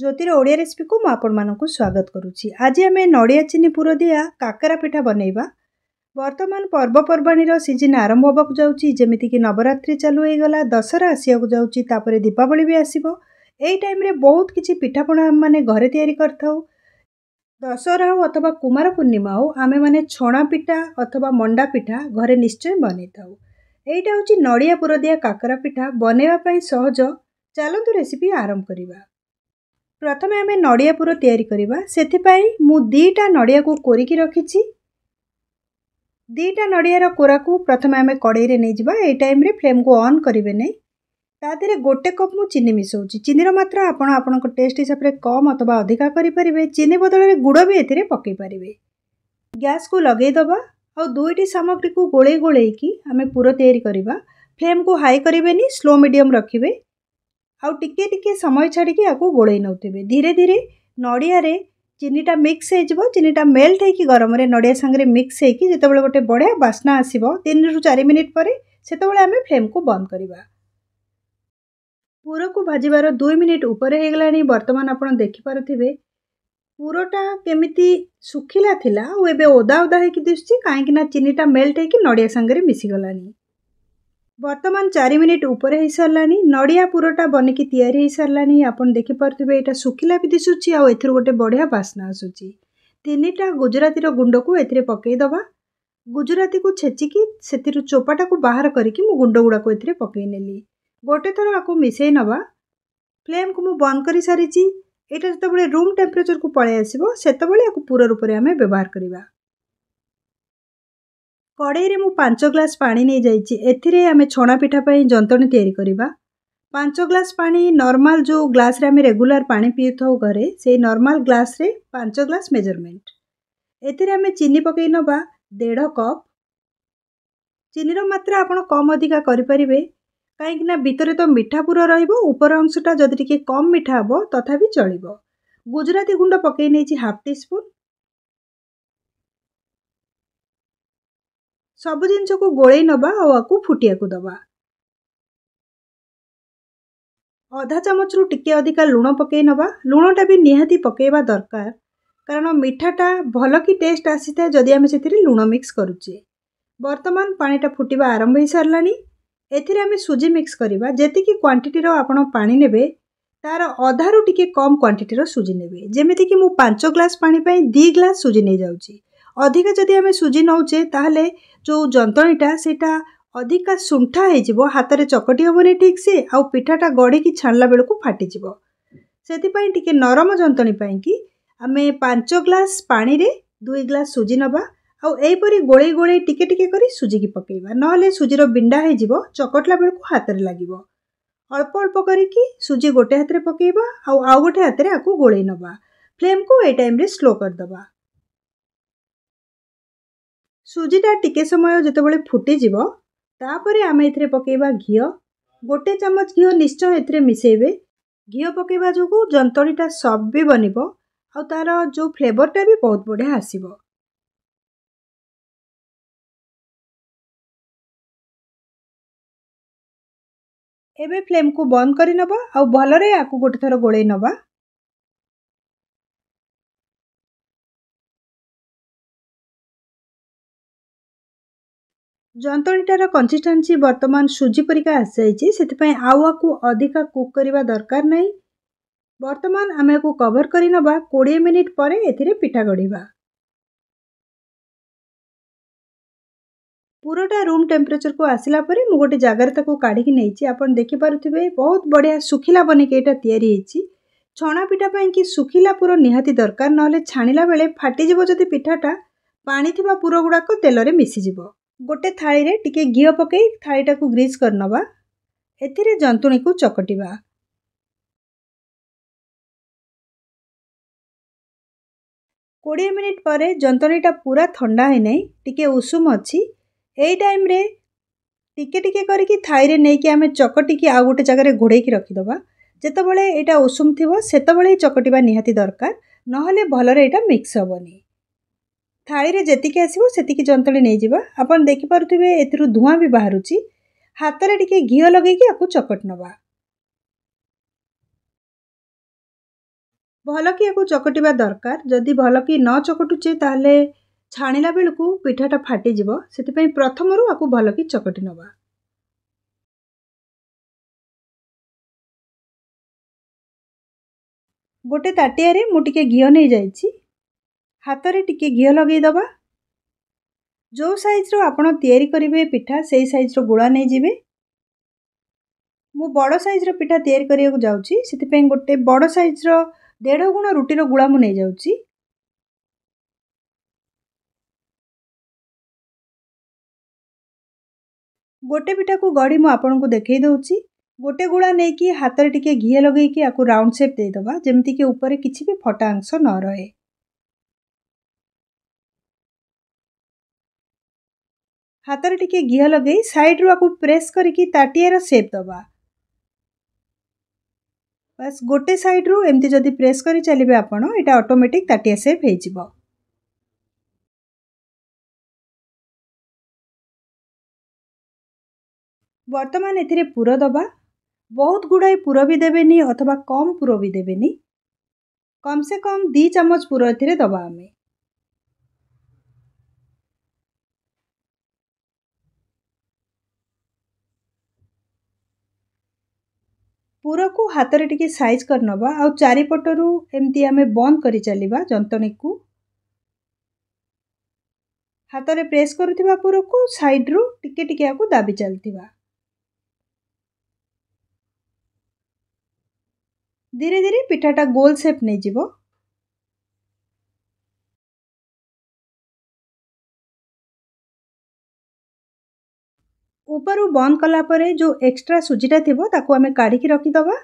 ଜ୍ୟୋତିର ଓଡ଼ିଆ ରେସିପିକୁ ମୁଁ ଆପଣମାନଙ୍କୁ ସ୍ୱାଗତ କରୁଛି ଆଜି ଆମେ ନଡ଼ିଆ ଚିନି ପୁର ଦିଆ କାକରା ପିଠା ବନେଇବା ବର୍ତ୍ତମାନ ପର୍ବପର୍ବାଣୀର ସିଜିନ୍ ଆରମ୍ଭ ହେବାକୁ ଯାଉଛି ଯେମିତିକି ନବରାତ୍ରି ଚାଲୁ ହୋଇଗଲା ଦଶହରା ଆସିବାକୁ ଯାଉଛି ତାପରେ ଦୀପାବଳି ବି ଆସିବ ଏହି ଟାଇମ୍ରେ ବହୁତ କିଛି ପିଠାପଣା ଆମେମାନେ ଘରେ ତିଆରି କରିଥାଉ ଦଶହରା ହେଉ ଅଥବା କୁମାର ପୂର୍ଣ୍ଣିମା ହେଉ ଆମେମାନେ ଛଣା ପିଠା ଅଥବା ମଣ୍ଡା ପିଠା ଘରେ ନିଶ୍ଚୟ ବନେଇଥାଉ ଏଇଟା ହେଉଛି ନଡ଼ିଆ ପୁର ଦିଆ କାକରା ପିଠା ବନେଇବା ପାଇଁ ସହଜ ଚାଲନ୍ତୁ ରେସିପି ଆରମ୍ଭ କରିବା ପ୍ରଥମେ ଆମେ ନଡ଼ିଆ ପୁର ତିଆରି କରିବା ସେଥିପାଇଁ ମୁଁ ଦୁଇଟା ନଡ଼ିଆକୁ କୋରିକି ରଖିଛି ଦୁଇଟା ନଡ଼ିଆର କୋରାକୁ ପ୍ରଥମେ ଆମେ କଡ଼େଇରେ ନେଇଯିବା ଏଇ ଟାଇମ୍ରେ ଫ୍ଲେମ୍କୁ ଅନ୍ କରିବେ ନାହିଁ ତା ଦେହରେ ଗୋଟେ କପ୍ ମୁଁ ଚିନି ମିଶାଉଛି ଚିନିର ମାତ୍ରା ଆପଣ ଆପଣଙ୍କ ଟେଷ୍ଟ ହିସାବରେ କମ୍ ଅଥବା ଅଧିକା କରିପାରିବେ ଚିନି ବଦଳରେ ଗୁଡ଼ ବି ଏଥିରେ ପକାଇ ପାରିବେ ଗ୍ୟାସ୍କୁ ଲଗାଇଦେବା ଆଉ ଦୁଇଟି ସାମଗ୍ରୀକୁ ଗୋଳେଇ ଗୋଳେଇକି ଆମେ ପୁର ତିଆରି କରିବା ଫ୍ଲେମ୍କୁ ହାଇ କରିବେନି ସ୍ଲୋ ମିଡ଼ିୟମ୍ ରଖିବେ ଆଉ ଟିକେ ଟିକେ ସମୟ ଛାଡ଼ିକି ଆକୁ ଗୋଳେଇ ନେଉଥିବେ ଧୀରେ ଧୀରେ ନଡ଼ିଆରେ ଚିନିଟା ମିକ୍ସ ହେଇଯିବ ଚିନିଟା ମେଲ୍ଟ ହେଇକି ଗରମରେ ନଡ଼ିଆ ସାଙ୍ଗରେ ମିକ୍ସ ହେଇକି ଯେତେବେଳେ ଗୋଟେ ବଢ଼ିଆ ବାସ୍ନା ଆସିବ ତିନିରୁ ଚାରି ମିନିଟ୍ ପରେ ସେତେବେଳେ ଆମେ ଫ୍ଲେମ୍କୁ ବନ୍ଦ କରିବା ପୁରକୁ ଭାଜିବାର ଦୁଇ ମିନିଟ୍ ଉପରେ ହେଇଗଲାଣି ବର୍ତ୍ତମାନ ଆପଣ ଦେଖିପାରୁଥିବେ ପୁରଟା କେମିତି ଶୁଖିଲା ଥିଲା ଆଉ ଏବେ ଓଦା ଓଦା ହେଇକି ଦିଶୁଛି କାହିଁକିନା ଚିନିଟା ମେଲ୍ଟ ହେଇକି ନଡ଼ିଆ ସାଙ୍ଗରେ ମିଶିଗଲାଣି बर्तमान चारि मिनट उपसारि नडिया बनकि तिसार देखि पारथ्योटा सुखला गोटे बढिया बास्ना आसु तिनटा गुजराती गुडको गुजराती को गुजरातीको छेचिक चोपाटा को म गुड गुडाको एउटा पकइ ने गोटेथर यु मिस फ्लेमको म बन्द गरिसिन्छ एटा जति रुम टेम्परेचरको पलै आसेबि या पुर रूपमा आम व्यवहार କଡ଼େଇରେ ମୁଁ ପାଞ୍ଚ ଗ୍ଲାସ୍ ପାଣି ନେଇଯାଇଛି ଏଥିରେ ଆମେ ଛଣା ପିଠା ପାଇଁ ଯନ୍ତଣୀ ତିଆରି କରିବା ପାଞ୍ଚ ଗ୍ଲାସ୍ ପାଣି ନର୍ମାଲ୍ ଯେଉଁ ଗ୍ଲାସ୍ରେ ଆମେ ରେଗୁଲାର ପାଣି ପିଉଥାଉ ଘରେ ସେଇ ନର୍ମାଲ୍ ଗ୍ଲାସ୍ରେ ପାଞ୍ଚ ଗ୍ଲାସ୍ ମେଜରମେଣ୍ଟ ଏଥିରେ ଆମେ ଚିନି ପକାଇ ନେବା ଦେଢ଼ କପ୍ ଚିନିର ମାତ୍ରା ଆପଣ କମ୍ ଅଧିକା କରିପାରିବେ କାହିଁକିନା ଭିତରେ ତ ମିଠା ପୁର ରହିବ ଉପର ଅଂଶଟା ଯଦି ଟିକେ କମ୍ ମିଠା ହେବ ତଥାପି ଚଳିବ ଗୁଜୁରାତି ଗୁଣ୍ଡ ପକାଇ ନେଇଛି ହାଫ୍ ଟିସ୍ପୁନ୍ ସବୁ ଜିନିଷକୁ ଗୋଳେଇ ନେବା ଆଉ ଆକୁ ଫୁଟିବାକୁ ଦେବା ଅଧା ଚାମଚରୁ ଟିକିଏ ଅଧିକା ଲୁଣ ପକାଇ ନେବା ଲୁଣଟା ବି ନିହାତି ପକାଇବା ଦରକାର କାରଣ ମିଠାଟା ଭଲ କି ଟେଷ୍ଟ ଆସିଥାଏ ଯଦି ଆମେ ସେଥିରେ ଲୁଣ ମିକ୍ସ କରୁଛେ ବର୍ତ୍ତମାନ ପାଣିଟା ଫୁଟିବା ଆରମ୍ଭ ହୋଇସାରିଲାଣି ଏଥିରେ ଆମେ ସୁଜି ମିକ୍ସ କରିବା ଯେତିକି କ୍ୱାଣ୍ଟିଟିର ଆପଣ ପାଣି ନେବେ ତା'ର ଅଧାରୁ ଟିକେ କମ୍ କ୍ୱାଣ୍ଟିଟିର ସୁଜି ନେବେ ଯେମିତିକି ମୁଁ ପାଞ୍ଚ ଗ୍ଲାସ୍ ପାଣି ପାଇଁ ଦୁଇ ଗ୍ଲାସ୍ ସୁଜି ନେଇଯାଉଛି ଅଧିକା ଯଦି ଆମେ ସୁଜି ନେଉଛେ ତାହେଲେ जो जंतणीटा से अधिका सुंठा हो हाथ में चकटी हेनी ठीक से आ पिठाटा गढ़ की छाणला बेलू फाटिजी से नरम जंतणी कि आम पांच ग्लास पानी रे दुई ग्लास सुजी नवा आईपरी गोल गोल टिके टिके सुजी पकईवा ना सुजीर बिंडा हो चकटला बेलू हाथ में लगे अल्प अल्प करोटे हाथ में पकईवा आउ गोटे हाथ में आपको गोल नवा फ्लेम को ये टाइम स्लो करदे ସୁଜିଟା ଟିକେ ସମୟ ଯେତେବେଳେ ଫୁଟିଯିବ ତାପରେ ଆମେ ଏଥିରେ ପକାଇବା ଘିଅ ଗୋଟେ ଚାମଚ ଘିଅ ନିଶ୍ଚୟ ଏଥିରେ ମିଶାଇବେ ଘିଅ ପକାଇବା ଯୋଗୁଁ ଜନ୍ତଳିଟା ସଫ୍ଟ ବି ବନିବ ଆଉ ତା'ର ଯେଉଁ ଫ୍ଲେଭର୍ଟା ବି ବହୁତ ବଢ଼ିଆ ଆସିବ ଏବେ ଫ୍ଲେମ୍କୁ ବନ୍ଦ କରିନେବା ଆଉ ଭଲରେ ଆକୁ ଗୋଟେ ଥର ଗୋଳେଇ ନେବା ଜନ୍ତଣୀଟାର କନ୍ସିଷ୍ଟାନ୍ସି ବର୍ତ୍ତମାନ ସୁଜି ପରିକା ଆସିଯାଇଛି ସେଥିପାଇଁ ଆଉ ଆକୁ ଅଧିକା କୁକ୍ କରିବା ଦରକାର ନାହିଁ ବର୍ତ୍ତମାନ ଆମେ ଆକୁ କଭର କରିନେବା କୋଡ଼ିଏ ମିନିଟ୍ ପରେ ଏଥିରେ ପିଠା ଗଢ଼ିବା ପୁରଟା ରୁମ୍ ଟେମ୍ପରେଚର୍କୁ ଆସିଲା ପରେ ମୁଁ ଗୋଟେ ଜାଗାରେ ତାକୁ କାଢ଼ିକି ନେଇଛି ଆପଣ ଦେଖିପାରୁଥିବେ ବହୁତ ବଢ଼ିଆ ଶୁଖିଲା ବନେଇକି ଏଇଟା ତିଆରି ହେଇଛି ଛଣା ପିଠା ପାଇଁ କି ଶୁଖିଲା ପୁର ନିହାତି ଦରକାର ନହେଲେ ଛାଣିଲା ବେଳେ ଫାଟିଯିବ ଯଦି ପିଠାଟା ପାଣି ଥିବା ପୁରଗୁଡ଼ାକ ତେଲରେ ମିଶିଯିବ ଗୋଟେ ଥାଳିରେ ଟିକିଏ ଘିଅ ପକାଇ ଥାଳିଟାକୁ ଗ୍ରୀଜ୍ କରିନେବା ଏଥିରେ ଜନ୍ତୁଣୀକୁ ଚକଟିବା କୋଡ଼ିଏ ମିନିଟ୍ ପରେ ଜନ୍ତୁଣୀଟା ପୁରା ଥଣ୍ଡା ହୋଇନାହିଁ ଟିକିଏ ଉଷୁମ ଅଛି ଏଇ ଟାଇମ୍ରେ ଟିକେ ଟିକେ କରିକି ଥାଇରେ ନେଇକି ଆମେ ଚକଟିକି ଆଉ ଗୋଟେ ଜାଗାରେ ଘୋଡ଼େଇକି ରଖିଦେବା ଯେତେବେଳେ ଏଇଟା ଉଷୁମ ଥିବ ସେତେବେଳେ ଚକଟିବା ନିହାତି ଦରକାର ନହେଲେ ଭଲରେ ଏଇଟା ମିକ୍ସ ହେବନି ଥାଳିରେ ଯେତିକି ଆସିବ ସେତିକି ଜନ୍ତଳି ନେଇଯିବା ଆପଣ ଦେଖିପାରୁଥିବେ ଏଥିରୁ ଧୂଆଁ ବି ବାହାରୁଛି ହାତରେ ଟିକେ ଘିଅ ଲଗାଇକି ଆକୁ ଚକଟି ନେବା ଭଲକି ଆକୁ ଚକଟିବା ଦରକାର ଯଦି ଭଲକି ନ ଚକଟୁଛେ ତାହେଲେ ଛାଣିଲା ବେଳକୁ ପିଠାଟା ଫାଟିଯିବ ସେଥିପାଇଁ ପ୍ରଥମରୁ ଆକୁ ଭଲକି ଚକଟି ନେବା ଗୋଟେ ତାଟିଆରେ ମୁଁ ଟିକେ ଘିଅ ନେଇଯାଇଛି ହାତରେ ଟିକିଏ ଘିଅ ଲଗାଇଦେବା ଯେଉଁ ସାଇଜ୍ର ଆପଣ ତିଆରି କରିବେ ପିଠା ସେଇ ସାଇଜ୍ର ଗୁଳା ନେଇଯିବେ ମୁଁ ବଡ଼ ସାଇଜ୍ର ପିଠା ତିଆରି କରିବାକୁ ଯାଉଛି ସେଥିପାଇଁ ଗୋଟେ ବଡ଼ ସାଇଜ୍ର ଦେଢ଼ ଗୁଣ ରୁଟିର ଗୁଳା ମୁଁ ନେଇଯାଉଛି ଗୋଟେ ପିଠାକୁ ଗଢ଼ି ମୁଁ ଆପଣଙ୍କୁ ଦେଖାଇ ଦେଉଛି ଗୋଟେ ଗୁଳା ନେଇକି ହାତରେ ଟିକିଏ ଘିଅ ଲଗାଇକି ଆକୁ ରାଉଣ୍ଡ ସେପ୍ ଦେଇଦେବା ଯେମିତିକି ଉପରେ କିଛି ବି ଫଟା ଅଂଶ ନ ରହେ ହାତରେ ଟିକିଏ ଘିଅ ଲଗାଇ ସାଇଡ଼୍ରୁ ଆକୁ ପ୍ରେସ୍ କରିକି ତାଟିଆର ସେପ୍ ଦେବା ବାସ୍ ଗୋଟେ ସାଇଡ଼୍ରୁ ଏମିତି ଯଦି ପ୍ରେସ୍ କରି ଚାଲିବେ ଆପଣ ଏଇଟା ଅଟୋମେଟିକ୍ ତାଟିଆ ସେପ୍ ହୋଇଯିବ ବର୍ତ୍ତମାନ ଏଥିରେ ପୁର ଦେବା ବହୁତ ଗୁଡ଼ାଏ ପୁର ବି ଦେବେନି ଅଥବା କମ୍ ପୁର ବି ଦେବେନି କମ୍ସେ କମ୍ ଦୁଇ ଚାମଚ ପୁର ଏଥିରେ ଦେବା ଆମେ ପୁରକୁ ହାତରେ ଟିକେ ସାଇଜ୍ କରିନେବା ଆଉ ଚାରିପଟରୁ ଏମିତି ଆମେ ବନ୍ଦ କରି ଚାଲିବା ଯନ୍ତଣୀକୁ ହାତରେ ପ୍ରେସ୍ କରୁଥିବା ପୁରକୁ ସାଇଡ଼୍ରୁ ଟିକେ ଟିକେ ଆକୁ ଦାବି ଚାଲିଥିବା ଧୀରେ ଧୀରେ ପିଠାଟା ଗୋଲ୍ ସେପ୍ ନେଇଯିବ ଉପରୁ ବନ୍ଦ କଲା ପରେ ଯେଉଁ ଏକ୍ସଟ୍ରା ସୁଜିଟା ଥିବ ତାକୁ ଆମେ କାଢ଼ିକି ରଖିଦେବା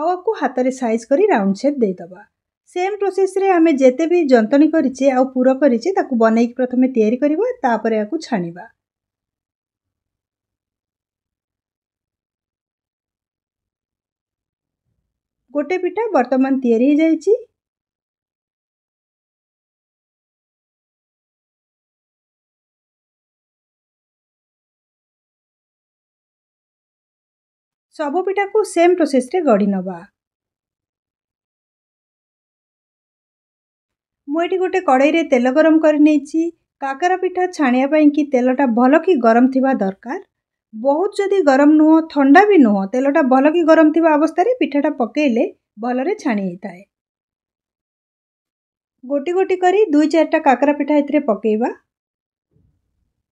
ଆଉ ଆକୁ ହାତରେ ସାଇଜ୍ କରି ରାଉଣ୍ଡ ସେପ୍ ଦେଇଦେବା ସେମ୍ ପ୍ରୋସେସ୍ରେ ଆମେ ଯେତେ ବି ଯନ୍ତଣୀ କରିଛେ ଆଉ ପୁର କରିଛେ ତାକୁ ବନେଇକି ପ୍ରଥମେ ତିଆରି କରିବା ତାପରେ ଆକୁ ଛାଣିବା ଗୋଟେ ପିଠା ବର୍ତ୍ତମାନ ତିଆରି ହୋଇଯାଇଛି ସବୁ ପିଠାକୁ ସେମ୍ ପ୍ରୋସେସ୍ରେ ଗଢ଼ି ନେବା ମୁଁ ଏଠି ଗୋଟେ କଡ଼େଇରେ ତେଲ ଗରମ କରିନେଇଛି କାକର ପିଠା ଛାଣିବା ପାଇଁ କି ତେଲଟା ଭଲ କି ଗରମ ଥିବା ଦରକାର ବହୁତ ଯଦି ଗରମ ନୁହଁ ଥଣ୍ଡା ବି ନୁହଁ ତେଲଟା ଭଲ କି ଗରମ ଥିବା ଅବସ୍ଥାରେ ପିଠାଟା ପକାଇଲେ ଭଲରେ ଛାଣି ହେଇଥାଏ ଗୋଟି ଗୋଟି କରି ଦୁଇ ଚାରିଟା କାକରା ପିଠା ଏଥିରେ ପକାଇବା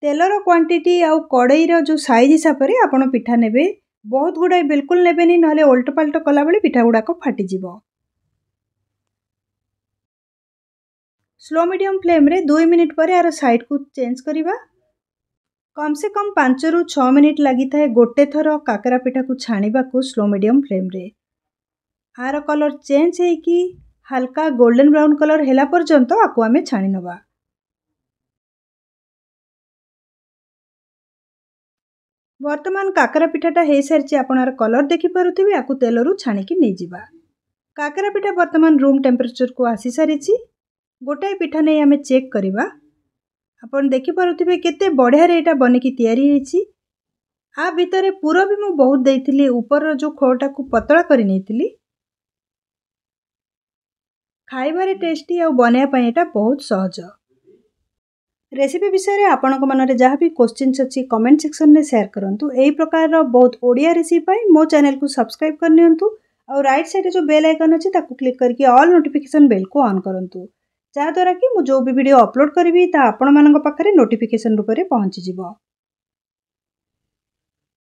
ତେଲର କ୍ୱାଣ୍ଟିଟି ଆଉ କଡ଼େଇର ଯେଉଁ ସାଇଜ୍ ହିସାବରେ ଆପଣ ପିଠା ନେବେ ବହୁତ ଗୁଡ଼ାଏ ବିଲକୁଲ ନେବେନି ନହେଲେ ଓଲଟ ପାଲଟ କଲାବେଳେ ପିଠା ଗୁଡ଼ାକ ଫାଟିଯିବ ସ୍ଲୋ ମିଡ଼ିୟମ ଫ୍ଲେମରେ ଦୁଇ ମିନିଟ୍ ପରେ ଏହାର ସାଇଡ଼କୁ ଚେଞ୍ଜ କରିବା କମ୍ସେ କମ୍ ପାଞ୍ଚରୁ ଛଅ ମିନିଟ୍ ଲାଗିଥାଏ ଗୋଟେ ଥର କାକରା ପିଠାକୁ ଛାଣିବାକୁ ସ୍ଲୋ ମିଡ଼ିୟମ ଫ୍ଲେମରେ ଏହାର କଲର୍ ଚେଞ୍ଜ ହେଇକି ହାଲକା ଗୋଲ୍ଡେନ୍ ବ୍ରାଉନ୍ କଲର୍ ହେଲା ପର୍ଯ୍ୟନ୍ତ ଆକୁ ଆମେ ଛାଣିନେବା ବର୍ତ୍ତମାନ କାକରା ପିଠାଟା ହୋଇସାରିଛି ଆପଣଙ୍କର କଲର୍ ଦେଖିପାରୁଥିବେ ଆକୁ ତେଲରୁ ଛାଣିକି ନେଇଯିବା କାକରା ପିଠା ବର୍ତ୍ତମାନ ରୁମ୍ ଟେମ୍ପରେଚର୍କୁ ଆସିସାରିଛି ଗୋଟାଏ ପିଠା ନେଇ ଆମେ ଚେକ୍ କରିବା ଆପଣ ଦେଖିପାରୁଥିବେ କେତେ ବଢ଼ିଆରେ ଏଇଟା ବନିକି ତିଆରି ହେଇଛି ଆ ଭିତରେ ପୁର ବି ମୁଁ ବହୁତ ଦେଇଥିଲି ଉପରର ଯେଉଁ ଖୋଳଟାକୁ ପତଳା କରି ନେଇଥିଲି ଖାଇବାରେ ଟେଷ୍ଟି ଆଉ ବନେଇବା ପାଇଁ ଏଇଟା ବହୁତ ସହଜ ରେସିପି ବିଷୟରେ ଆପଣଙ୍କ ମନରେ ଯାହା ବି କୋଶ୍ଚିନ୍ସ ଅଛି କମେଣ୍ଟ ସେକ୍ସନରେ ସେୟାର କରନ୍ତୁ ଏହି ପ୍ରକାରର ବହୁତ ଓଡ଼ିଆ ରେସିପି ପାଇଁ ମୋ ଚ୍ୟାନେଲକୁ ସବସ୍କ୍ରାଇବ୍ କରିନିଅନ୍ତୁ ଆଉ ରାଇଟ୍ ସାଇଡ଼୍ରେ ଯେଉଁ ବେଲ୍ ଆଇକନ୍ ଅଛି ତାକୁ କ୍ଲିକ୍ କରିକି ଅଲ୍ ନୋଟିଫିକେସନ୍ ବେଲ୍କୁ ଅନ୍ କରନ୍ତୁ ଯାହାଦ୍ୱାରା କି ମୁଁ ଯେଉଁ ବି ଭିଡ଼ିଓ ଅପଲୋଡ଼ କରିବି ତାହା ଆପଣମାନଙ୍କ ପାଖରେ ନୋଟିଫିକେସନ୍ ରୂପରେ ପହଞ୍ଚିଯିବ